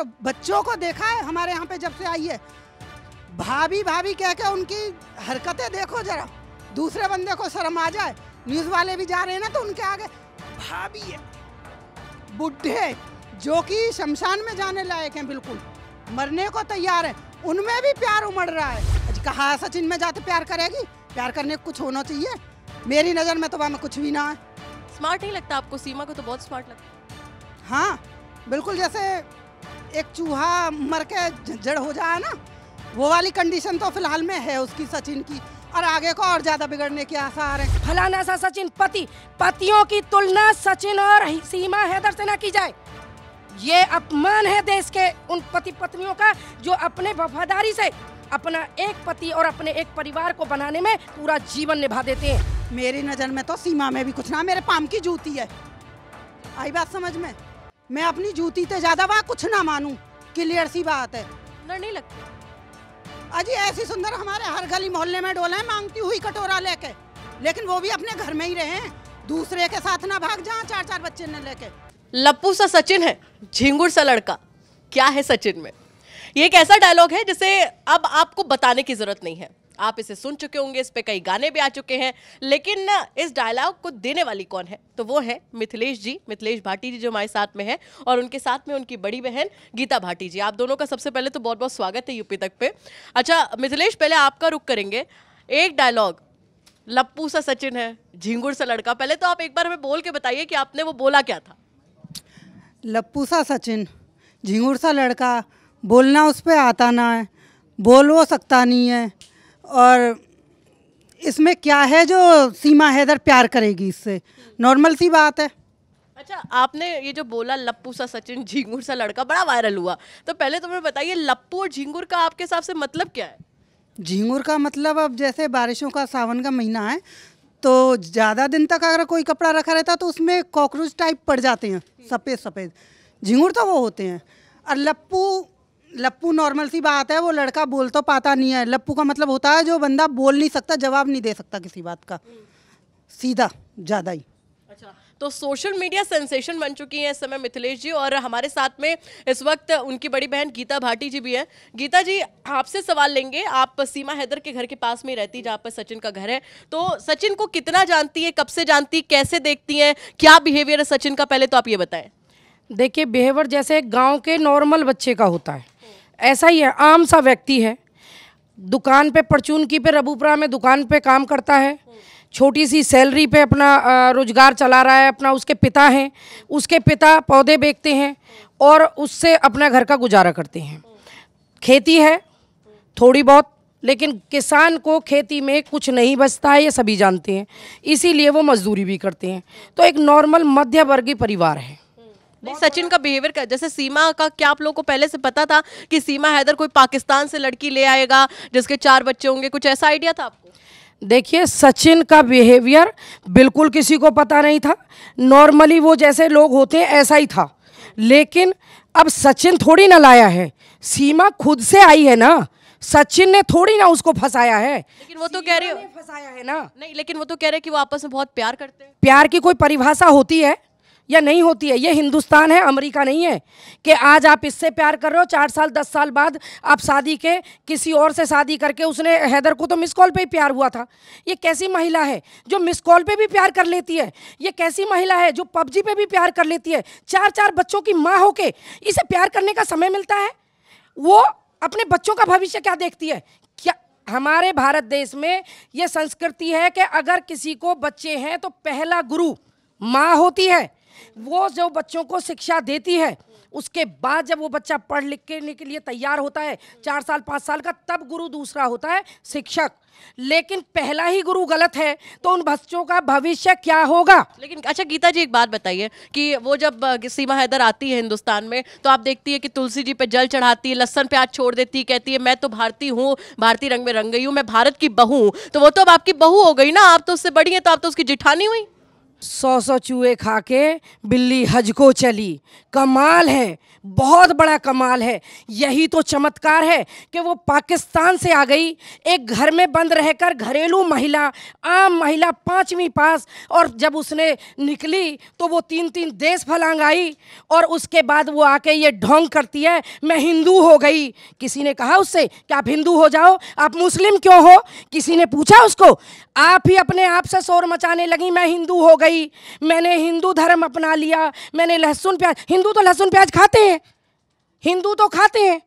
बच्चों को देखा है हमारे यहाँ पे जब से आई है भाभी भाभी कह के उनकी हरकतें देखो जरा दूसरे बंदे को शर्म आ जाए न्यूज वाले भी जा रहे हैं ना तो उनके आगे भाभी है बुढ़े जो कि शमशान में जाने लायक हैं बिल्कुल मरने को तैयार है उनमें भी प्यार उमड़ रहा है कहा सचिन में जाते प्यार करेगी प्यार करने कुछ होना चाहिए मेरी नज़र में तो वहां कुछ भी ना है स्मार्ट नहीं लगता आपको सीमा को तो बहुत स्मार्ट लगता हाँ बिल्कुल जैसे एक चूहा मर के जड़ हो जाए ना वो वाली कंडीशन तो फिलहाल में है उसकी सचिन की और आगे को और ज्यादा बिगड़ने के आसार है फलाना सा सचिन पति पतियों की तुलना सचिन और सीमा हैदर से ना की जाए ये अपमान है देश के उन पति पत्नियों का जो अपने वफादारी से अपना एक पति और अपने एक परिवार को बनाने में पूरा जीवन निभा देते हैं मेरी नज़र में तो सीमा में भी कुछ ना मेरे पाम की जूती है आई बात समझ में मैं अपनी जूती से ज्यादा वहाँ कुछ ना मानू क्लियर सी बात है नहीं लगती अजी ऐसी सुंदर हमारे हर गली मोहल्ले में डोले है मांगती हुई कटोरा लेके लेकिन वो भी अपने घर में ही रहे दूसरे के साथ ना भाग जहाँ चार चार बच्चे ने लेके लप्पू सा सचिन है झिंगुर सा लड़का क्या है सचिन में ये एक ऐसा डायलॉग है जिसे अब आपको बताने की जरूरत नहीं है आप इसे सुन चुके होंगे इस पे कई गाने भी आ चुके हैं लेकिन इस डायलॉग को देने वाली कौन है तो वो है मिथिलेश जी मिथिलेश भाटी जी जो हमारे साथ में हैं और उनके साथ में उनकी बड़ी बहन गीता भाटी जी आप दोनों का सबसे पहले तो बहुत बहुत स्वागत है यूपी तक पे अच्छा मिथिलेश पहले आपका रुख करेंगे एक डायलॉग लप्पू सा सचिन है झिंगुर सा लड़का पहले तो आप एक बार हमें बोल के बताइए कि आपने वो बोला क्या था लप्पू सा सचिन झिंगुर सा लड़का बोलना उस पर आता ना है बोल वो सकता नहीं है और इसमें क्या है जो सीमा हैदर प्यार करेगी इससे नॉर्मल सी बात है अच्छा आपने ये जो बोला लप्पू सा सचिन झिंगुर सा लड़का बड़ा वायरल हुआ तो पहले तुम्हें तो बताइए लप्पू और झिंगुर का आपके हिसाब से मतलब क्या है झिंगुर का मतलब अब जैसे बारिशों का सावन का महीना है तो ज़्यादा दिन तक अगर कोई कपड़ा रखा रहता तो उसमें कॉकरोच टाइप पड़ जाते हैं सफ़ेद सफ़ेद झिंगुर तो वो होते हैं और लप्पू लप्पू नॉर्मल सी बात है वो लड़का बोल तो पाता नहीं है लप्पू का मतलब होता है जो बंदा बोल नहीं सकता जवाब नहीं दे सकता किसी बात का सीधा ज़्यादा ही अच्छा तो सोशल मीडिया सेंसेशन बन चुकी हैं इस समय मिथिलेश जी और हमारे साथ में इस वक्त उनकी बड़ी बहन गीता भाटी जी भी हैं गीता जी आपसे सवाल लेंगे आप सीमा हैदर के घर के पास में रहती जहाँ पर सचिन का घर है तो सचिन को कितना जानती है कब से जानती है कैसे देखती हैं क्या बिहेवियर है सचिन का पहले तो आप ये बताएं देखिए बिहेवियर जैसे गाँव के नॉर्मल बच्चे का होता है ऐसा ही है आम सा व्यक्ति है दुकान पे परचून की पे रबूपरा में दुकान पे काम करता है छोटी सी सैलरी पे अपना रोजगार चला रहा है अपना उसके पिता हैं उसके पिता पौधे बेचते हैं और उससे अपना घर का गुजारा करते हैं खेती है थोड़ी बहुत लेकिन किसान को खेती में कुछ नहीं बचता है ये सभी जानते हैं इसीलिए वो मजदूरी भी करते हैं तो एक नॉर्मल मध्य वर्गीय परिवार है नहीं सचिन का बिहेवियर क्या जैसे सीमा का क्या आप लोगों को पहले से पता था कि सीमा हैदर कोई पाकिस्तान से लड़की ले आएगा जिसके चार बच्चे होंगे कुछ ऐसा आइडिया था आपको देखिए सचिन का बिहेवियर बिल्कुल किसी को पता नहीं था नॉर्मली वो जैसे लोग होते हैं ऐसा ही था लेकिन अब सचिन थोड़ी ना लाया है सीमा खुद से आई है ना सचिन ने थोड़ी ना उसको फंसाया है लेकिन वो तो कह रहे हो फंसाया है ना नहीं लेकिन वो तो कह रहे हैं कि वो आपस में बहुत प्यार करते हैं प्यार की कोई परिभाषा होती है या नहीं होती है ये हिंदुस्तान है अमेरिका नहीं है कि आज आप इससे प्यार कर रहे हो चार साल दस साल बाद आप शादी के किसी और से शादी करके उसने हैदर को तो मिस कॉल पे ही प्यार हुआ था ये कैसी महिला है जो मिस कॉल पे भी प्यार कर लेती है ये कैसी महिला है जो पबजी पे भी प्यार कर लेती है चार चार बच्चों की माँ होके इसे प्यार करने का समय मिलता है वो अपने बच्चों का भविष्य क्या देखती है क्या हमारे भारत देश में ये संस्कृति है कि अगर किसी को बच्चे हैं तो पहला गुरु माँ होती है वो जो बच्चों को शिक्षा देती है उसके बाद जब वो बच्चा पढ़ लिख के, के लिए तैयार होता है चार साल पाँच साल का तब गुरु दूसरा होता है शिक्षक लेकिन पहला ही गुरु गलत है तो उन बच्चों का भविष्य क्या होगा लेकिन अच्छा गीता जी एक बात बताइए कि वो जब सीमा हैदर आती है हिंदुस्तान में तो आप देखती है कि तुलसी जी पे जल चढ़ाती है लसन प्याज छोड़ देती है कहती है मैं तो भारतीय हूँ भारतीय रंग में रंग गई हूँ मैं भारत की बहू हूँ तो वो तो अब आपकी बहू हो गई ना आप तो उससे बड़ी है तो आप तो उसकी जिठानी हुई सौ सौ चूहे खा के बिल्ली हज को चली कमाल है बहुत बड़ा कमाल है यही तो चमत्कार है कि वो पाकिस्तान से आ गई एक घर में बंद रहकर घरेलू महिला आम महिला पाँचवीं पास और जब उसने निकली तो वो तीन तीन देश फलांग आई और उसके बाद वो आके ये ढोंग करती है मैं हिंदू हो गई किसी ने कहा उससे कि आप हिंदू हो जाओ आप मुस्लिम क्यों हो किसी ने पूछा उसको आप ही अपने आप से शोर मचाने लगी मैं हिंदू हो गई गई मैंने हिंदू धर्म अपना लिया मैंने लहसुन प्याज हिंदू तो लहसुन प्याज खाते हैं हिंदू तो खाते हैं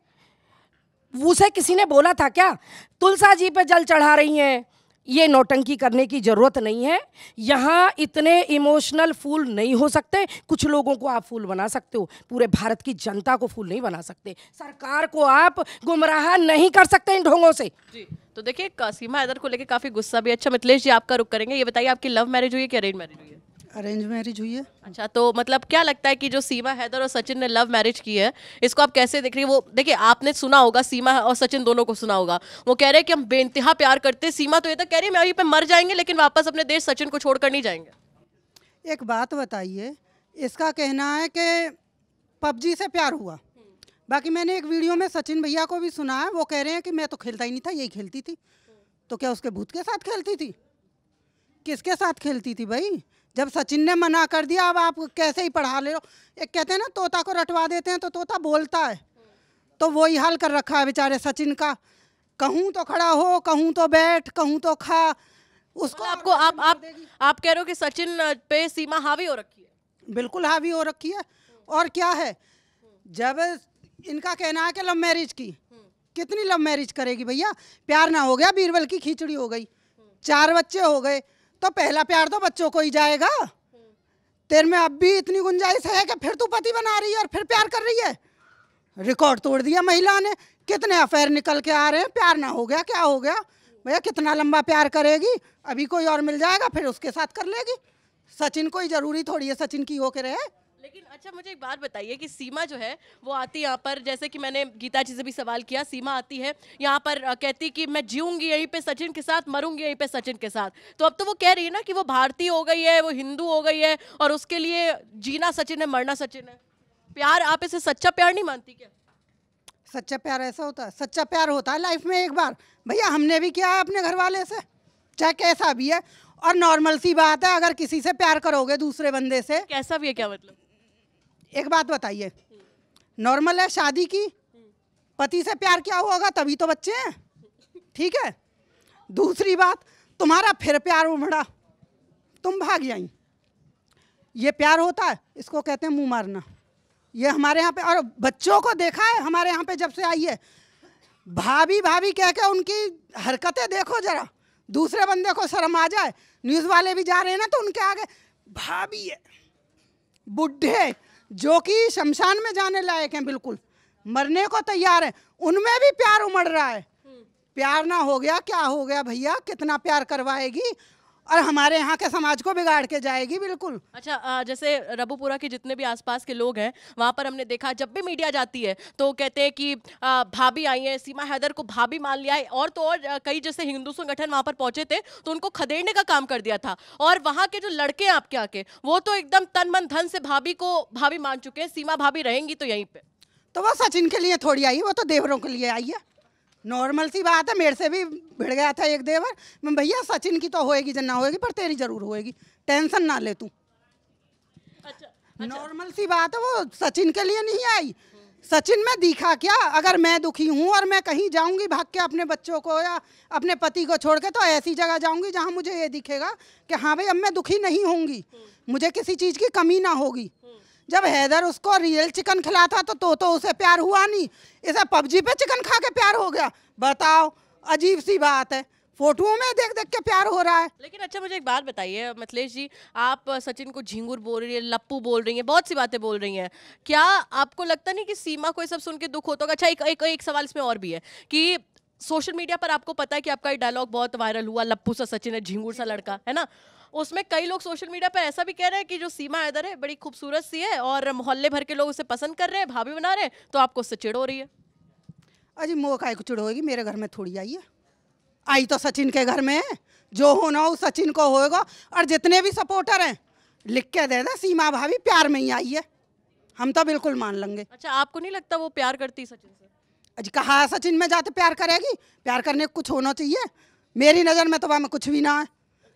उसे किसी ने बोला था क्या तुलसा जी पे जल चढ़ा रही हैं ये नौटंकी करने की ज़रूरत नहीं है यहाँ इतने इमोशनल फूल नहीं हो सकते कुछ लोगों को आप फूल बना सकते हो पूरे भारत की जनता को फूल नहीं बना सकते सरकार को आप गुमराह नहीं कर सकते इन ढोंगों से जी तो देखिए सीमा हैदर को लेकर काफ़ी गुस्सा भी अच्छा मिथिलेश जी आपका रुक करेंगे ये बताइए आपकी लव मैरिज हुई है कि अरेंज मैरिज हुई है अरेंज मैरिज हुई है अच्छा तो मतलब क्या लगता है कि जो सीमा हैदर और सचिन ने लव मैरिज की है इसको आप कैसे देख रही है वो देखिए आपने सुना होगा सीमा और सचिन दोनों को सुना होगा वो कह रहे हैं कि हम बेनतहा प्यार करते सीमा तो ये तो कह रही है मैं पे मर जाएंगे लेकिन वापस अपने देश सचिन को छोड़कर नहीं जाएंगे एक बात बताइए इसका कहना है कि पबजी से प्यार हुआ बाकी मैंने एक वीडियो में सचिन भैया को भी सुना है वो कह रहे हैं कि मैं तो खेलता ही नहीं था यही खेलती थी तो क्या उसके भूत के साथ खेलती थी किसके साथ खेलती थी भाई जब सचिन ने मना कर दिया अब आप कैसे ही पढ़ा ले लो एक कहते हैं ना तोता को रटवा देते हैं तो तोता बोलता है तो वो ही हाल कर रखा है बेचारे सचिन का कहूँ तो खड़ा हो कहूँ तो बैठ कहूँ तो खा उसको आपको आप आप आप कह रहे हो कि सचिन पे सीमा हावी हो रखी है बिल्कुल हावी हो रखी है और क्या है जब इनका कहना है कि लव मैरिज की कितनी लव मैरिज करेगी भैया प्यार ना हो गया बीरबल की खिचड़ी हो गई चार बच्चे हो गए तो पहला प्यार तो बच्चों को ही जाएगा तेरे में अब भी इतनी गुंजाइश है कि फिर तू पति बना रही है और फिर प्यार कर रही है रिकॉर्ड तोड़ दिया महिला ने कितने अफेयर निकल के आ रहे हैं प्यार ना हो गया क्या हो गया भैया कितना लंबा प्यार करेगी अभी कोई और मिल जाएगा फिर उसके साथ कर लेगी सचिन कोई ज़रूरी थोड़ी है सचिन की होके रहे लेकिन अच्छा मुझे एक बात बताइए कि सीमा जो है वो आती यहाँ पर जैसे कि मैंने गीता जी से भी सवाल किया सीमा आती है यहाँ पर कहती कि मैं जीऊंगी यहीं पे सचिन के साथ मरूंगी यहीं पे सचिन के साथ तो अब तो वो कह रही है ना कि वो भारतीय हो गई है वो हिंदू हो गई है और उसके लिए जीना सचिन है मरना सचिन है प्यार आप इसे सच्चा प्यार नहीं मानती क्या सच्चा प्यार ऐसा होता है सच्चा प्यार होता है लाइफ में एक बार भैया हमने भी किया है अपने घर वाले से चाहे कैसा भी है और नॉर्मल सी बात है अगर किसी से प्यार करोगे दूसरे बंदे से कैसा भी है क्या मतलब एक बात बताइए नॉर्मल है शादी की पति से प्यार क्या हुआ होगा तभी तो बच्चे हैं ठीक है दूसरी बात तुम्हारा फिर प्यार उमड़ा तुम भाग जाई ये प्यार होता है इसको कहते हैं मुंह मारना ये हमारे यहाँ पे और बच्चों को देखा है हमारे यहाँ पे जब से आई है भाभी भाभी कह के उनकी हरकतें देखो जरा दूसरे बंदे को शर्म आ जाए न्यूज़ वाले भी जा रहे हैं ना तो उनके आगे भाभी है बुढ़े जो कि शमशान में जाने लायक हैं बिल्कुल मरने को तैयार है उनमें भी प्यार उमड़ रहा है प्यार ना हो गया क्या हो गया भैया कितना प्यार करवाएगी और हमारे यहाँ के समाज को बिगाड़ के जाएगी बिल्कुल अच्छा जैसे रबुपुरा के जितने भी आसपास के लोग हैं वहाँ पर हमने देखा जब भी मीडिया जाती है तो कहते हैं कि भाभी आई है सीमा हैदर को भाभी मान लिया है और तो और कई जैसे हिंदू संगठन वहाँ पर पहुंचे थे तो उनको खदेड़ने का काम कर दिया था और वहाँ के जो लड़के आपके आके वो तो एकदम तन मन धन से भाभी को भाभी मान चुके हैं सीमा भाभी रहेंगी तो यहीं पर तो वो सचिन के लिए थोड़ी आई वो तो देवरों के लिए आई है नॉर्मल सी बात है मेरे से भी भिड़ गया था एक देवर मैं भैया सचिन की तो होएगी जन ना होएगी पर तेरी जरूर होएगी टेंशन ना ले तू अच्छा, अच्छा। नॉर्मल सी बात है वो सचिन के लिए नहीं आई सचिन में दिखा क्या अगर मैं दुखी हूँ और मैं कहीं जाऊँगी भाग के अपने बच्चों को या अपने पति को छोड़ के तो ऐसी जगह जाऊँगी जहाँ मुझे ये दिखेगा कि हाँ भाई अब मैं दुखी नहीं होंगी मुझे किसी चीज़ की कमी ना होगी जब हैदर उसको रियल चिकन खिलाता तो तो, तो उसे प्यार हुआ नहीं इसे पबजी पे चिकन खा के प्यार हो गया बताओ अजीब सी बात है फोटुओं में देख देख के प्यार हो रहा है लेकिन अच्छा मुझे एक बात बताइए मिथिलेश जी आप सचिन को झिंगुर बोल रही है लप्पू बोल रही है बहुत सी बातें बोल रही हैं क्या आपको लगता नहीं कि सीमा को ये सब सुन के दुख होता होगा अच्छा एक, एक एक सवाल इसमें और भी है कि सोशल मीडिया पर आपको पता है कि आपका ये डायलॉग बहुत वायरल हुआ लप्पू सा सचिन है झिंगुर सा लड़का है ना उसमें कई लोग सोशल मीडिया पर ऐसा भी कह रहे हैं कि जो सीमा इधर है बड़ी खूबसूरत सी है और मोहल्ले भर के लोग उसे पसंद कर रहे हैं भाभी बना रहे हैं तो आपको उससे चिड़ हो रही है अजी मोह का चिड़ होगी मेरे घर में थोड़ी आई है आई तो सचिन के घर में है जो होना हो सचिन को होगा और जितने भी सपोर्टर हैं लिख के दे दे सीमा भाभी प्यार में ही आई है हम तो बिल्कुल मान लेंगे अच्छा आपको नहीं लगता वो प्यार करती सचिन से अजी कहा सचिन में जाते प्यार करेगी प्यार करने कुछ होना चाहिए मेरी नज़र में तो वहाँ में कुछ भी ना है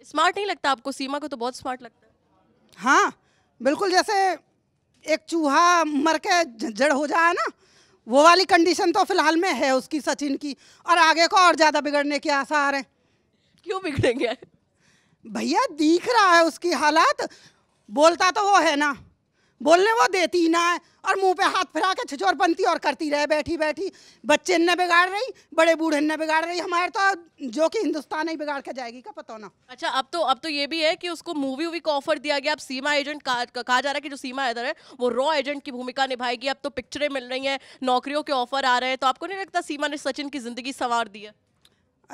स्मार्ट नहीं लगता आपको सीमा को तो बहुत स्मार्ट लगता है हाँ बिल्कुल जैसे एक चूहा मर के जड़ हो जाए ना वो वाली कंडीशन तो फिलहाल में है उसकी सचिन की और आगे को और ज़्यादा बिगड़ने के आसार हैं क्यों बिगड़ेंगे भैया दिख रहा है उसकी हालात बोलता तो वो है ना बोलने वो देती ना है और मुंह पे हाथ फिरा के छिछोर बनती और करती रहे बैठी बैठी बच्चे इन्हें बिगाड़ रही बड़े बूढ़े इन्हें बिगाड़ रही हमारे तो जो कि हिंदुस्तान ही बिगाड़ के जाएगी का पता ना अच्छा अब तो अब तो ये भी है कि उसको मूवी वूवी का ऑफर दिया गया अब सीमा एजेंट कहा जा रहा है कि जो सीमा इधर है वो रॉ एजेंट की भूमिका निभाएगी अब तो पिक्चरें मिल रही हैं नौकरियों के ऑफर आ रहे हैं तो आपको नहीं लगता सीमा ने सचिन की जिंदगी संवार दी है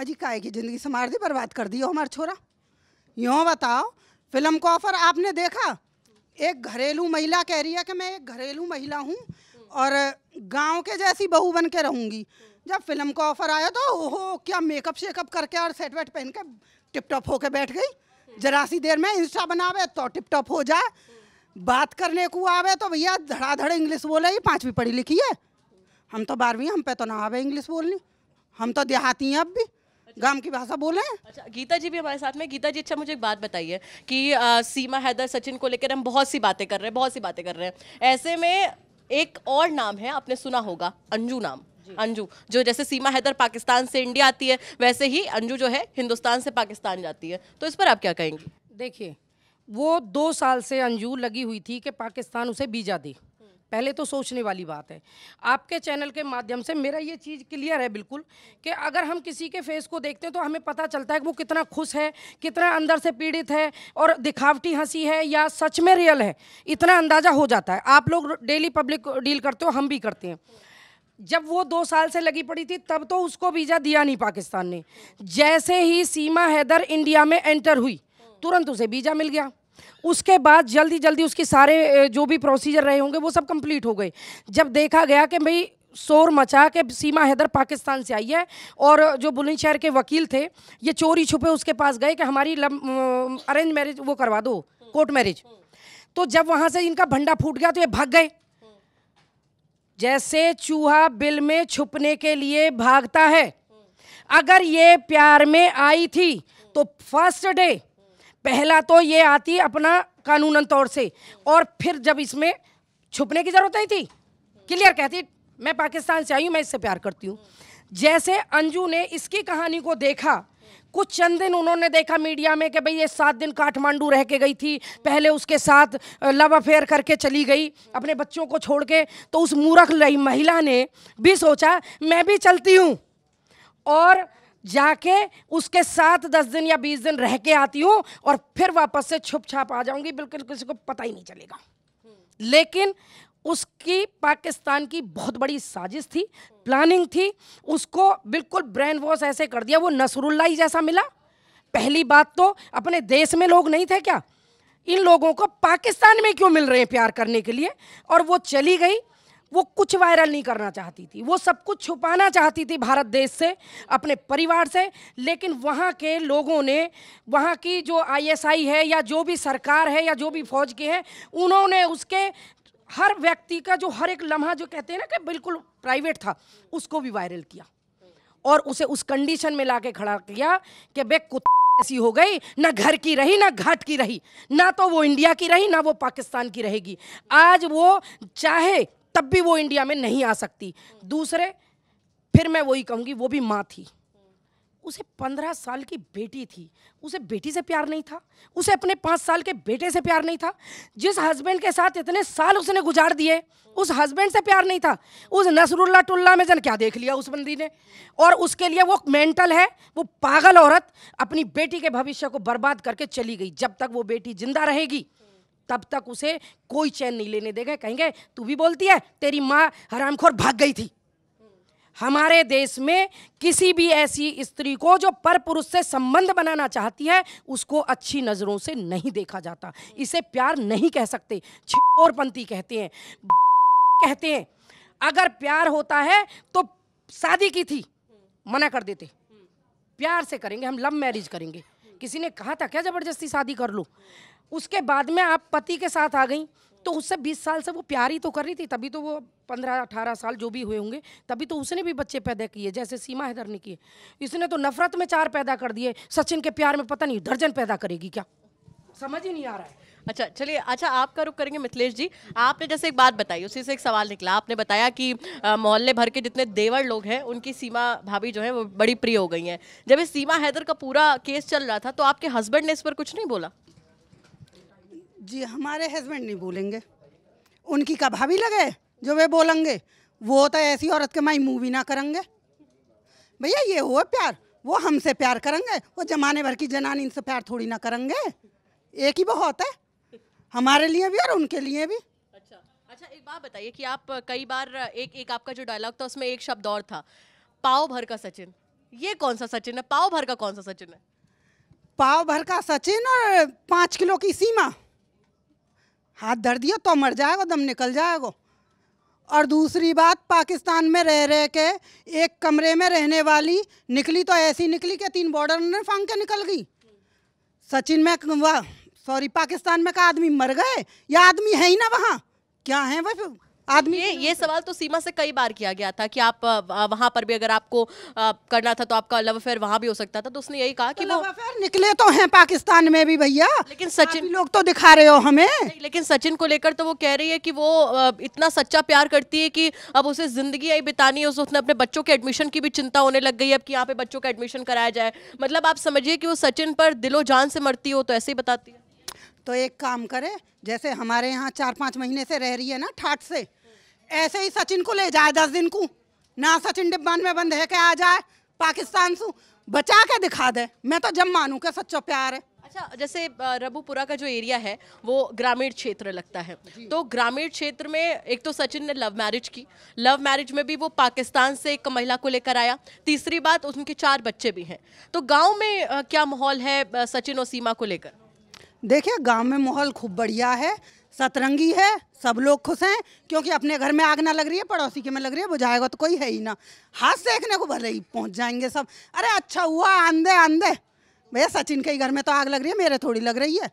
अजी काय की जिंदगी संवार दी बर्बाद कर दी हो हमारा छोरा यूँ बताओ फिल्म का ऑफर आपने देखा एक घरेलू महिला कह रही है कि मैं एक घरेलू महिला हूँ और गांव के जैसी बहू बन के रहूँगी जब फिल्म का ऑफर आया तो ओहो क्या मेकअप शेकअप करके और सेट वेट पहन के टिप टॉप होके बैठ गई जरा सी देर में इंस्टा बनावे तो टिप टॉप हो जाए बात करने को आवे तो भैया धड़ाधड़ इंग्लिश बोले ही पाँचवीं पढ़ी लिखी है हम तो बारहवीं हम पे तो ना आवे इंग्लिश बोलनी हम तो देहाती हैं अब भी गांव की भाषा बोले अच्छा गीता जी भी हमारे साथ में गीता जी अच्छा मुझे एक बात बताइए कि आ, सीमा हैदर सचिन को लेकर हम बहुत सी बातें कर रहे हैं बहुत सी बातें कर रहे हैं ऐसे में एक और नाम है आपने सुना होगा अंजू नाम अंजू जो जैसे सीमा हैदर पाकिस्तान से इंडिया आती है वैसे ही अंजू जो है हिंदुस्तान से पाकिस्तान जाती है तो इस पर आप क्या कहेंगे देखिए वो दो साल से अंजू लगी हुई थी कि पाकिस्तान उसे बीजा दे पहले तो सोचने वाली बात है आपके चैनल के माध्यम से मेरा ये चीज़ क्लियर है बिल्कुल कि अगर हम किसी के फेस को देखते हैं तो हमें पता चलता है कि वो कितना खुश है कितना अंदर से पीड़ित है और दिखावटी हंसी है या सच में रियल है इतना अंदाज़ा हो जाता है आप लोग डेली पब्लिक डील करते हो हम भी करते हैं जब वो दो साल से लगी पड़ी थी तब तो उसको वीज़ा दिया नहीं पाकिस्तान ने जैसे ही सीमा हैदर इंडिया में एंटर हुई तुरंत उसे वीज़ा मिल गया उसके बाद जल्दी जल्दी उसके सारे जो भी प्रोसीजर रहे होंगे वो सब कंप्लीट हो गए जब देखा गया कि भाई शोर मचा के सीमा हैदर पाकिस्तान से आई है और जो बुलंदशहर के वकील थे ये चोरी छुपे उसके पास गए कि हमारी अरेंज मैरिज वो करवा दो कोर्ट मैरिज तो जब वहाँ से इनका भंडा फूट गया तो ये भाग गए जैसे चूहा बिल में छुपने के लिए भागता है अगर ये प्यार में आई थी तो फर्स्ट डे पहला तो ये आती अपना कानूनन तौर से और फिर जब इसमें छुपने की ज़रूरत नहीं थी क्लियर कहती मैं पाकिस्तान से आई हूँ मैं इससे प्यार करती हूँ जैसे अंजू ने इसकी कहानी को देखा कुछ चंद दिन उन्होंने देखा मीडिया में कि भाई ये सात दिन काठमांडू रह के गई थी पहले उसके साथ लव अफेयर करके चली गई अपने बच्चों को छोड़ के तो उस मूर्ख महिला ने भी सोचा मैं भी चलती हूँ और जाके उसके साथ दस दिन या बीस दिन रह के आती हूँ और फिर वापस से छुप छाप आ जाऊँगी बिल्कुल किसी को पता ही नहीं चलेगा हम्म। लेकिन उसकी पाकिस्तान की बहुत बड़ी साजिश थी प्लानिंग थी उसको बिल्कुल ब्रेन वॉश ऐसे कर दिया वो नसरुल्ला ही जैसा मिला पहली बात तो अपने देश में लोग नहीं थे क्या इन लोगों को पाकिस्तान में क्यों मिल रहे हैं प्यार करने के लिए और वो चली गई वो कुछ वायरल नहीं करना चाहती थी वो सब कुछ छुपाना चाहती थी भारत देश से अपने परिवार से लेकिन वहाँ के लोगों ने वहाँ की जो आईएसआई है या जो भी सरकार है या जो भी फौज के हैं उन्होंने उसके हर व्यक्ति का जो हर एक लम्हा जो कहते हैं ना कि बिल्कुल प्राइवेट था उसको भी वायरल किया और उसे उस कंडीशन में ला के खड़ा किया कि बे कुत्ता ऐसी हो गई ना घर की रही ना घाट की रही ना तो वो इंडिया की रही ना वो पाकिस्तान की रहेगी आज वो चाहे तब भी वो इंडिया में नहीं आ सकती दूसरे फिर मैं वही कहूँगी वो भी माँ थी उसे पंद्रह साल की बेटी थी उसे बेटी से प्यार नहीं था उसे अपने पाँच साल के बेटे से प्यार नहीं था जिस हस्बैंड के साथ इतने साल उसने गुजार दिए उस हस्बैंड से प्यार नहीं था उस नसरुल्ला टुल्ला में जन क्या देख लिया उस बंदी ने और उसके लिए वो मेंटल है वो पागल औरत अपनी बेटी के भविष्य को बर्बाद करके चली गई जब तक वो बेटी जिंदा रहेगी तब तक उसे कोई चैन नहीं लेने देगा कहेंगे तू भी बोलती है तेरी माँ हरामखोर भाग गई थी हमारे देश में किसी भी ऐसी स्त्री को जो पर पुरुष से संबंध बनाना चाहती है उसको अच्छी नज़रों से नहीं देखा जाता इसे प्यार नहीं कह सकते छोरपंथी कहते हैं कहते हैं अगर प्यार होता है तो शादी की थी मना कर देते प्यार से करेंगे हम लव मैरिज करेंगे किसी ने कहा था क्या ज़बरदस्ती शादी कर लो उसके बाद में आप पति के साथ आ गई तो उससे 20 साल से वो प्यार ही तो कर रही थी तभी तो वो 15-18 साल जो भी हुए होंगे तभी तो उसने भी बच्चे पैदा किए जैसे सीमा हैदर ने किए इसने तो नफरत में चार पैदा कर दिए सचिन के प्यार में पता नहीं दर्जन पैदा करेगी क्या समझ ही नहीं आ रहा है अच्छा चलिए अच्छा आपका रुख करेंगे मिथिलेश जी आपने जैसे एक बात बताई उसी से एक सवाल निकला आपने बताया कि मोहल्ले भर के जितने देवर लोग हैं उनकी सीमा भाभी जो है वो बड़ी प्रिय हो गई हैं जब इस सीमा हैदर का पूरा केस चल रहा था तो आपके हस्बैंड ने इस पर कुछ नहीं बोला जी हमारे हस्बैंड नहीं बोलेंगे उनकी का भाभी लगे जो वे बोलेंगे वो तो ऐसी औरत के माई मूवी ना करेंगे भैया ये हुआ प्यार वो हमसे प्यार करेंगे वो जमाने भर की जनानी इनसे प्यार थोड़ी ना करेंगे एक ही बहुत है हमारे लिए भी और उनके लिए भी अच्छा अच्छा एक बात बताइए कि आप कई बार एक एक आपका जो डायलॉग था उसमें एक शब्द और था पाव भर का सचिन ये कौन सा सचिन है पाव भर का कौन सा सचिन है पाव भर का सचिन और पाँच किलो की सीमा हाथ धर दियो तो मर जाएगा दम निकल जाएगा और दूसरी बात पाकिस्तान में रह रह के एक कमरे में रहने वाली निकली तो ऐसी निकली कि तीन बॉर्डर ने फांग के निकल गई सचिन में सॉरी पाकिस्तान में का आदमी मर गए या आदमी है ही ना वहाँ क्या है वह आदमी ये, तो- ये सवाल तो सीमा से कई बार किया गया था कि आप वहाँ पर भी अगर आपको आ, करना था तो आपका लव अफेयर वहाँ भी हो सकता था तो उसने यही कहा कि तो वो लव अफेयर निकले तो हैं पाकिस्तान में भी भैया लेकिन सचिन लोग तो दिखा रहे हो हमें लेकिन सचिन को लेकर तो वो कह रही है कि वो इतना सच्चा प्यार करती है कि अब उसे जिंदगी यही बितानी है उसने अपने बच्चों के एडमिशन की भी चिंता होने लग गई है अब कि यहाँ पे बच्चों का एडमिशन कराया जाए मतलब आप समझिए कि वो सचिन पर दिलो जान से मरती हो तो ऐसे ही बताती है तो एक काम करे जैसे हमारे यहाँ चार पाँच महीने से रह रही है ना ठाट से ऐसे ही सचिन को ले जाए दस दिन को ना सचिन डिब्बान में बंद है के आ जाए पाकिस्तान से बचा के दिखा दे मैं तो जब मानू के सच्चो प्यार है अच्छा जैसे रबुपुरा का जो एरिया है वो ग्रामीण क्षेत्र लगता है तो ग्रामीण क्षेत्र में एक तो सचिन ने लव मैरिज की लव मैरिज में भी वो पाकिस्तान से एक महिला को लेकर आया तीसरी बात उनके चार बच्चे भी हैं तो गांव में क्या माहौल है सचिन और सीमा को लेकर देखिए गांव में माहौल खूब बढ़िया है सतरंगी है सब लोग खुश हैं क्योंकि अपने घर में आग ना लग रही है पड़ोसी के में लग रही है बुझाएगा तो कोई है ही ना हाथ सेकने को भले ही पहुंच जाएंगे सब अरे अच्छा हुआ आंधे आंधे भैया सचिन के ही घर में तो आग लग रही है मेरे थोड़ी लग रही है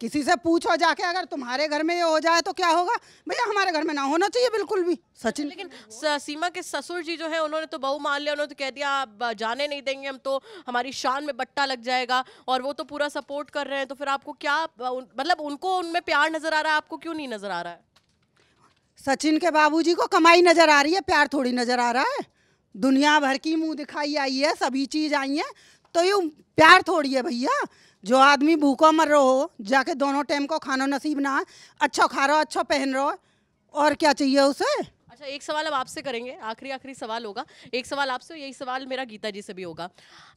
किसी से पूछो जाके अगर तुम्हारे घर में ये हो जाए तो क्या होगा भैया हमारे घर में ना होना चाहिए बिल्कुल भी सचिन लेकिन सीमा के ससुर जी जो है उन्होंने तो बहु मान लिया उन्होंने तो कह दिया आप जाने नहीं देंगे हम तो हमारी शान में बट्टा लग जाएगा और वो तो पूरा सपोर्ट कर रहे हैं तो फिर आपको क्या मतलब उनको उनमें प्यार नजर आ रहा है आपको क्यों नहीं नजर आ रहा है सचिन के बाबू को कमाई नजर आ रही है प्यार थोड़ी नजर आ रहा है दुनिया भर की मुंह दिखाई आई है सभी चीज आई है तो यू प्यार थोड़ी है भैया जो आदमी भूखो मर रहो हो जाके दोनों टाइम को खाना नसीब ना अच्छा खा रहो अच्छा पहन रहो और क्या चाहिए उसे अच्छा एक सवाल अब आपसे करेंगे आखिरी आखिरी सवाल होगा एक सवाल आपसे यही सवाल मेरा गीता जी से भी होगा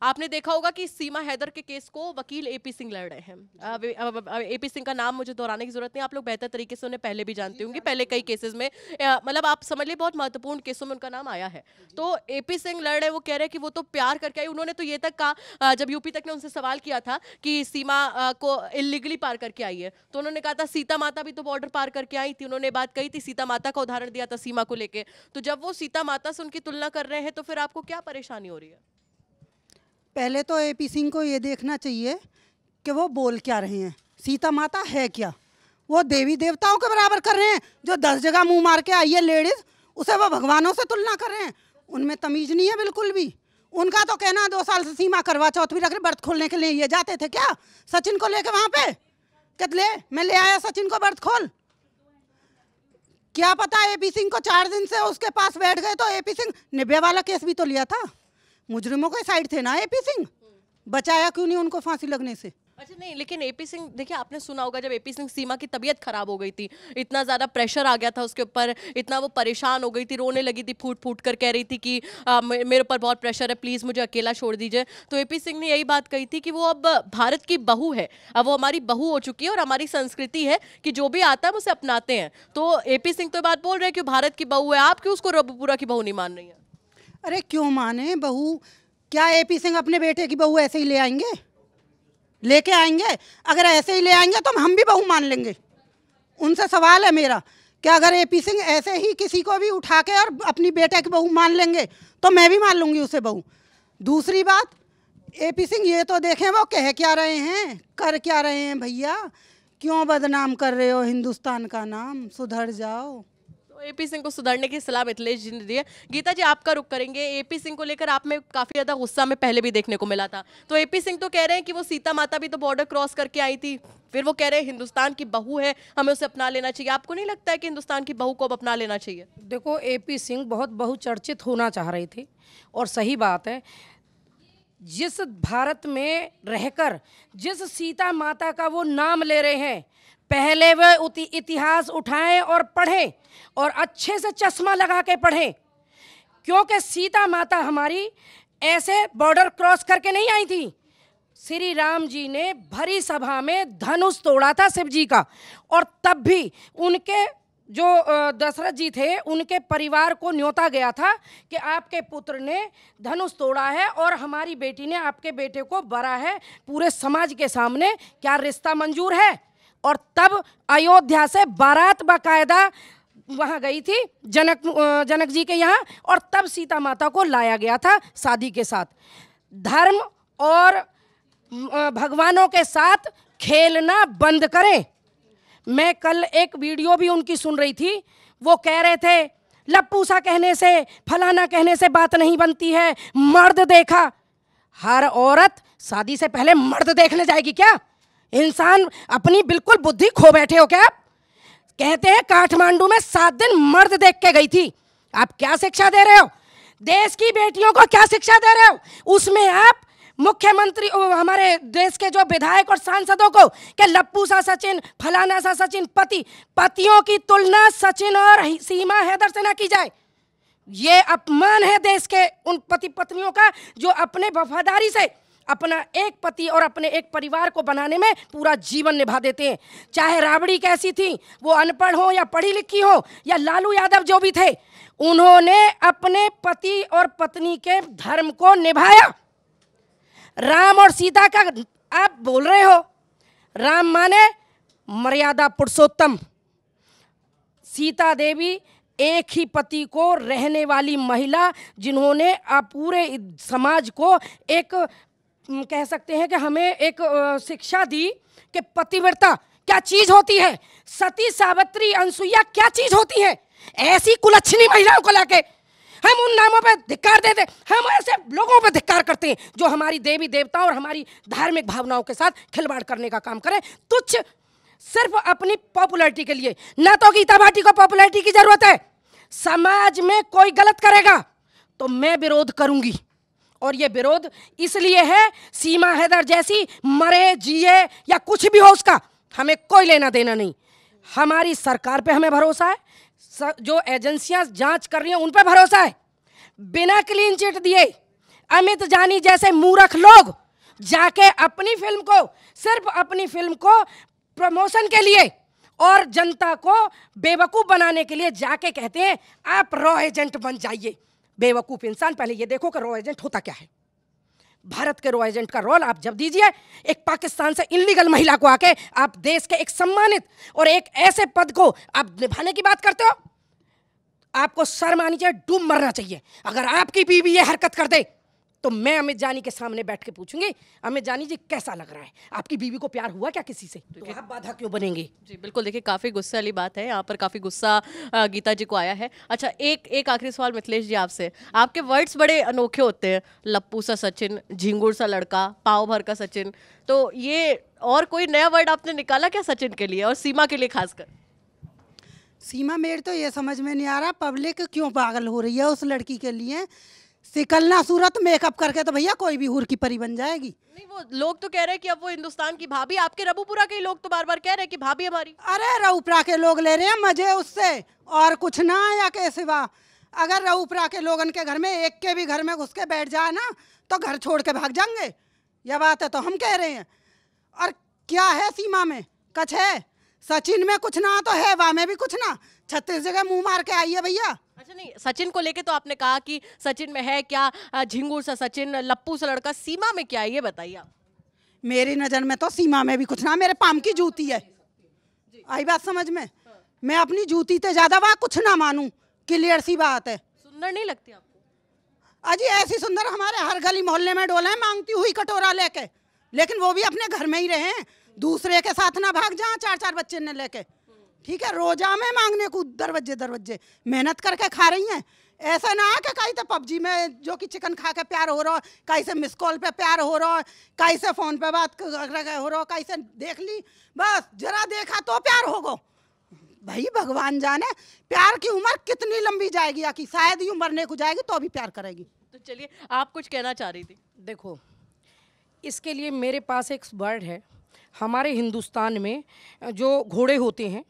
आपने देखा होगा कि सीमा हैदर के केस को वकील एपी सिंह लड़ रहे हैं एपी सिंह का नाम मुझे दोहराने की जरूरत नहीं आप लोग बेहतर तरीके से उन्हें पहले भी जानते होंगे पहले कई केसेस में मतलब आप समझ लिए बहुत महत्वपूर्ण केसों में उनका नाम आया है तो एपी सिंह लड़ रहे वो कह रहे हैं कि वो तो प्यार करके आई उन्होंने तो ये तक कहा जब यूपी तक ने उनसे सवाल किया था कि सीमा को इलीगली पार करके आई है तो उन्होंने कहा था सीता माता भी तो बॉर्डर पार करके आई थी उन्होंने बात कही थी सीता माता का उदाहरण दिया था सीमा को लेके तो जब वो सीता माता से उनकी तुलना कर रहे हैं तो फिर आपको क्या परेशानी हो रही है पहले तो ए पी सिंह को ये देखना चाहिए कि वो बोल क्या रहे हैं सीता माता है क्या वो देवी देवताओं के बराबर कर रहे हैं जो दस जगह मुंह मार के आई है लेडीज उसे वो भगवानों से तुलना कर रहे हैं उनमें तमीज नहीं है बिल्कुल भी उनका तो कहना दो साल से सीमा करवा चौथ भी रख रहे बर्थ खोलने के लिए ये जाते थे क्या सचिन को लेके वहाँ पे कत ले मैं ले आया सचिन को बर्थ खोल क्या पता एपी सिंह को चार दिन से उसके पास बैठ गए तो एपी सिंह निब्या वाला केस भी तो लिया था मुजरिमों के साइड थे ना एपी सिंह बचाया क्यों नहीं उनको फांसी लगने से अच्छा नहीं लेकिन एपी सिंह देखिए आपने सुना होगा जब एपी सिंह सीमा की तबीयत खराब हो गई थी इतना ज़्यादा प्रेशर आ गया था उसके ऊपर इतना वो परेशान हो गई थी रोने लगी थी फूट फूट कर कह रही थी कि आ, मेरे ऊपर बहुत प्रेशर है प्लीज़ मुझे अकेला छोड़ दीजिए तो ए सिंह ने यही बात कही थी कि वो अब भारत की बहू है अब वो हमारी बहू हो चुकी है और हमारी संस्कृति है कि जो भी आता है उसे अपनाते हैं तो ए सिंह तो बात बोल रहे हैं कि भारत की बहू है आप क्यों उसको रबपुरा की बहू नहीं मान रही है अरे क्यों माने बहू क्या ए पी सिंह अपने बेटे की बहू ऐसे ही ले आएंगे लेके आएंगे अगर ऐसे ही ले आएंगे तो हम भी बहू मान लेंगे उनसे सवाल है मेरा कि अगर ए पी सिंह ऐसे ही किसी को भी उठा के और अपनी बेटे की बहू मान लेंगे तो मैं भी मान लूँगी उसे बहू दूसरी बात ए पी सिंह ये तो देखें वो कह क्या रहे हैं कर क्या रहे हैं भैया क्यों बदनाम कर रहे हो हिंदुस्तान का नाम सुधर जाओ एपी सिंह को सुधारने की सलाह मिथिलेश जी ने दी है गीता जी आपका रुख करेंगे एपी सिंह को लेकर आप में काफी ज्यादा गुस्सा में पहले भी देखने को मिला था तो एपी सिंह तो कह रहे हैं कि वो सीता माता भी तो बॉर्डर क्रॉस करके आई थी फिर वो कह रहे हैं हिंदुस्तान की बहू है हमें उसे अपना लेना चाहिए आपको नहीं लगता है कि हिंदुस्तान की बहू को अब अपना लेना चाहिए देखो ए सिंह बहुत बहुचर्चित होना चाह रही थी और सही बात है जिस भारत में रहकर जिस सीता माता का वो नाम ले रहे हैं पहले वे इतिहास उठाएं और पढ़ें और अच्छे से चश्मा लगा के पढ़ें क्योंकि सीता माता हमारी ऐसे बॉर्डर क्रॉस करके नहीं आई थी श्री राम जी ने भरी सभा में धनुष तोड़ा था शिव जी का और तब भी उनके जो दशरथ जी थे उनके परिवार को न्योता गया था कि आपके पुत्र ने धनुष तोड़ा है और हमारी बेटी ने आपके बेटे को बरा है पूरे समाज के सामने क्या रिश्ता मंजूर है और तब अयोध्या से बारात बाकायदा वहाँ गई थी जनक जनक जी के यहाँ और तब सीता माता को लाया गया था शादी के साथ धर्म और भगवानों के साथ खेलना बंद करें मैं कल एक वीडियो भी उनकी सुन रही थी वो कह रहे थे लपूसा कहने से फलाना कहने से बात नहीं बनती है मर्द देखा हर औरत शादी से पहले मर्द देखने जाएगी क्या इंसान अपनी बिल्कुल बुद्धि खो बैठे हो क्या आप कहते हैं काठमांडू में सात दिन मर्द देख के गई थी आप क्या शिक्षा दे रहे हो देश की बेटियों को क्या शिक्षा दे रहे हो उसमें आप मुख्यमंत्री हमारे देश के जो विधायक और सांसदों को क्या लप्पू सा सचिन फलाना सा सचिन पति पतियों की तुलना सचिन और सीमा हैदर से ना की जाए ये अपमान है देश के उन पति पत्नियों का जो अपने वफादारी से अपना एक पति और अपने एक परिवार को बनाने में पूरा जीवन निभा देते हैं चाहे राबड़ी कैसी थी वो अनपढ़ हो या पढ़ी लिखी हो या लालू यादव जो भी थे उन्होंने अपने पति और पत्नी के धर्म को निभाया राम और सीता का आप बोल रहे हो राम माने मर्यादा पुरुषोत्तम सीता देवी एक ही पति को रहने वाली महिला जिन्होंने पूरे समाज को एक कह सकते हैं कि हमें एक शिक्षा दी कि पतिव्रता क्या चीज होती है सती सावित्री अनसुईया क्या चीज होती है ऐसी कुलक्षणी महिलाओं को लाके हम उन नामों पर धिक्कार देते हम ऐसे लोगों पर धिक्कार करते हैं जो हमारी देवी देवताओं और हमारी धार्मिक भावनाओं के साथ खिलवाड़ करने का काम करें तुच्छ सिर्फ अपनी पॉपुलैरिटी के लिए ना तो गीता भाटी को पॉपुलैरिटी की जरूरत है समाज में कोई गलत करेगा तो मैं विरोध करूंगी और ये विरोध इसलिए है सीमा हैदर जैसी मरे जिए या कुछ भी हो उसका हमें कोई लेना देना नहीं हमारी सरकार पे हमें भरोसा है जो एजेंसियां जांच कर रही हैं उन पे भरोसा है बिना क्लीन चिट दिए अमित जानी जैसे मूर्ख लोग जाके अपनी फिल्म को सिर्फ अपनी फिल्म को प्रमोशन के लिए और जनता को बेवकूफ़ बनाने के लिए जाके कहते हैं आप रॉ एजेंट बन जाइए बेवकूफ़ इंसान पहले ये देखो कि रॉ एजेंट होता क्या है भारत के रॉ एजेंट का रोल आप जब दीजिए एक पाकिस्तान से इनलीगल महिला को आके आप देश के एक सम्मानित और एक ऐसे पद को आप निभाने की बात करते हो आपको शर्म आनी चाहिए डूब मरना चाहिए अगर आपकी बीवी ये हरकत कर दे तो मैं अमित जानी के सामने बैठ के पूछूंगी अमित जानी जी कैसा लग रहा है आपकी बीवी को प्यार हुआ क्या किसी से तो, तो आप बाधा क्यों बनेंगे जी बिल्कुल देखिए काफ़ी गुस्से वाली बात है यहाँ पर काफ़ी गुस्सा गीता जी को आया है अच्छा एक एक आखिरी सवाल मिथिलेश जी आपसे आपके वर्ड्स बड़े अनोखे होते हैं लप्पू सा सचिन झिंगुर सा लड़का पाव भर का सचिन तो ये और कोई नया वर्ड आपने निकाला क्या सचिन के लिए और सीमा के लिए खासकर सीमा मेरे तो ये समझ में नहीं आ रहा पब्लिक क्यों पागल हो रही है उस लड़की के लिए सिकलना सूरत मेकअप करके तो भैया कोई भी हुर की परी बन जाएगी नहीं वो लोग तो कह रहे हैं कि अब वो हिंदुस्तान की भाभी आपके रबुपुरा के लोग तो बार बार कह रहे हैं कि भाभी हमारी अरे रऊपुरा के लोग ले रहे हैं मजे उससे और कुछ ना या के सिवा अगर रऊपुरा के लोग उनके घर में एक के भी घर में घुस के बैठ जाए ना तो घर छोड़ के भाग जाएंगे यह बात है तो हम कह रहे हैं और क्या है सीमा में कछ है सचिन में कुछ ना तो है वाह में भी कुछ ना छत्तीस जगह मुंह मार के आई है भैया अच्छा नहीं सचिन को लेके तो आपने कहा कि सचिन में है क्या झिंगूर सा सचिन लप्पू सा लड़का सीमा में क्या है ये बताइए मेरी नज़र में तो सीमा में भी कुछ ना मेरे पाम की जूती है आई बात समझ में मैं अपनी जूती से ज़्यादा वहां कुछ ना मानू क्लियर सी बात है सुंदर नहीं लगती आपको अजी ऐसी सुंदर हमारे हर गली मोहल्ले में डोले मांगती हुई कटोरा लेके लेकिन वो भी अपने घर में ही रहे दूसरे के साथ ना भाग जहाँ चार चार बच्चे ने लेके ठीक है रोजा में मांगने को दरवाजे दरवाजे मेहनत करके खा रही हैं ऐसा ना कि कहीं तो पबजी में जो कि चिकन खा के प्यार हो रहा कहीं से मिस कॉल पे प्यार हो रहा कहीं से फ़ोन पे बात हो रहा कहीं से देख ली बस जरा देखा तो प्यार हो गो भाई भगवान जाने प्यार की उम्र कितनी लंबी जाएगी या कि शायद ही उमरने को जाएगी तो भी प्यार करेगी तो चलिए आप कुछ कहना चाह रही थी देखो इसके लिए मेरे पास एक वर्ड है हमारे हिंदुस्तान में जो घोड़े होते हैं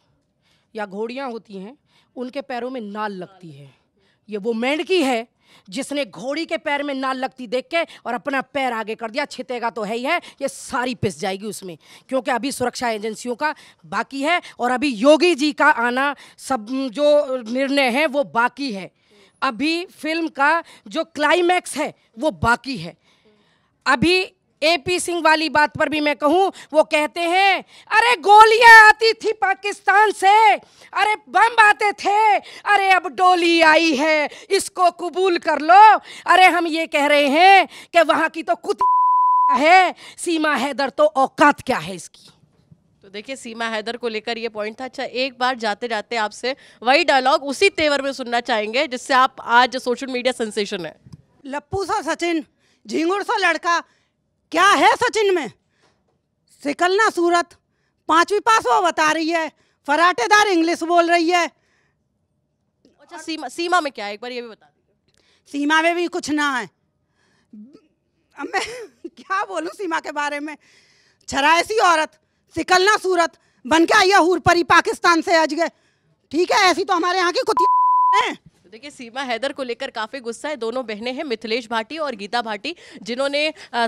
या घोड़ियाँ होती हैं उनके पैरों में नाल लगती है ये वो मेंढकी है जिसने घोड़ी के पैर में नाल लगती देख के और अपना पैर आगे कर दिया छितेगा तो है ही है ये सारी पिस जाएगी उसमें क्योंकि अभी सुरक्षा एजेंसियों का बाकी है और अभी योगी जी का आना सब जो निर्णय है वो बाकी है अभी फिल्म का जो क्लाइमैक्स है वो बाकी है अभी ए पी सिंह वाली बात पर भी मैं कहूँ वो कहते हैं अरे गोलियां आती थी पाकिस्तान से अरे बम आते थे अरे अब डोली आई है इसको कबूल कर लो अरे हम ये कह रहे हैं कि वहां की तो कुत है सीमा हैदर तो औकात क्या है इसकी तो देखिए सीमा हैदर को लेकर ये पॉइंट था अच्छा एक बार जाते जाते आपसे वही डायलॉग उसी तेवर में सुनना चाहेंगे जिससे आप आज सोशल मीडिया सेंसेशन है लप्पू सा सचिन झिंगुर सा लड़का क्या है सचिन में सिकलना सूरत पांचवी पास वो बता रही है फराटेदार इंग्लिश बोल रही है अच्छा सीमा सीमा में क्या है एक बार ये भी बता दीजिए सीमा में भी कुछ ना है अब मैं क्या बोलूँ सीमा के बारे में छरा ऐसी औरत सिकलना सूरत बन के आई है हूर परी पाकिस्तान से अज गए ठीक है ऐसी तो हमारे यहाँ की कुतिया है देखिए सीमा हैदर को लेकर काफ़ी गुस्सा है दोनों बहनें हैं मिथिलेश भाटी और गीता भाटी जिन्होंने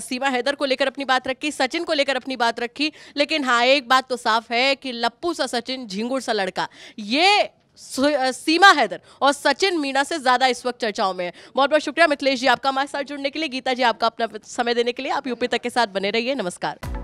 सीमा हैदर को लेकर अपनी बात रखी सचिन को लेकर अपनी बात रखी लेकिन हाँ एक बात तो साफ है कि लप्पू सा सचिन झिंगुड़ सा लड़का ये सीमा हैदर और सचिन मीणा से ज्यादा इस वक्त चर्चाओं में है बहुत बहुत शुक्रिया मिथिलेश जी आपका हमारे साथ जुड़ने के लिए गीता जी आपका अपना समय देने के लिए आप यूपी तक के साथ बने रहिए नमस्कार